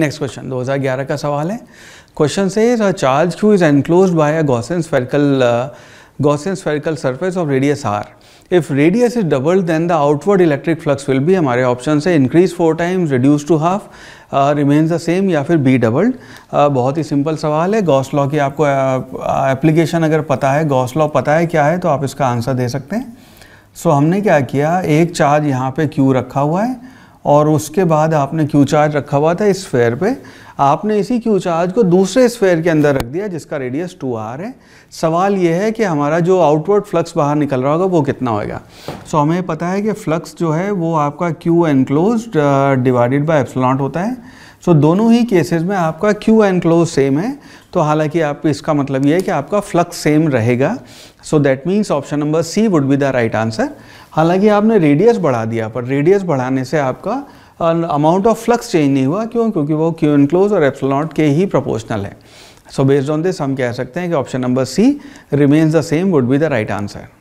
next question 2011 का सवाल है क्वेश्चन से charge Q is enclose by a Gaussian spherical Gaussian spherical surface of radius R if radius is double then the outward electric flux will भी हमारे option से increase four times reduce to half remains the same या फिर B doubled uh, बहुत ही simple सवाल है Gauss law की आपको एप्लीकेशन uh, अगर पता है गॉस लॉ पता है क्या है तो आप इसका आंसर दे सकते हैं सो so, हमने क्या किया एक चार्ज यहाँ पे क्यू रखा हुआ है और उसके बाद आपने क्यू चार्ज रखा हुआ था इस स्फेयर पे आपने इसी क्यू चार्ज को दूसरे स्फेयर के अंदर रख दिया जिसका रेडियस टू आर है सवाल यह है कि हमारा जो आउटवर्ड फ्लक्स बाहर निकल रहा होगा वो कितना होएगा सो हमें पता है कि फ्लक्स जो है वो आपका Q enclose divided by epsilon naught होता है सो so, दोनों ही केसेस में आपका क्यू एंड क्लोज सेम है तो हालांकि आप इसका मतलब ये है कि आपका फ्लक्स सेम रहेगा so that means option number C would be the right answer हालांकि आपने रेडियस बढ़ा दिया पर रेडियस बढ़ाने से आपका अमाउंट ऑफ फ्लक्स चेंज नहीं हुआ क्यों क्योंकि वो क्यू एंड क्लोज और एप्सलॉट के ही प्रपोर्शनल है सो बेस्ड ऑन दिस हम कह सकते हैं कि option number C remains the same would be the right answer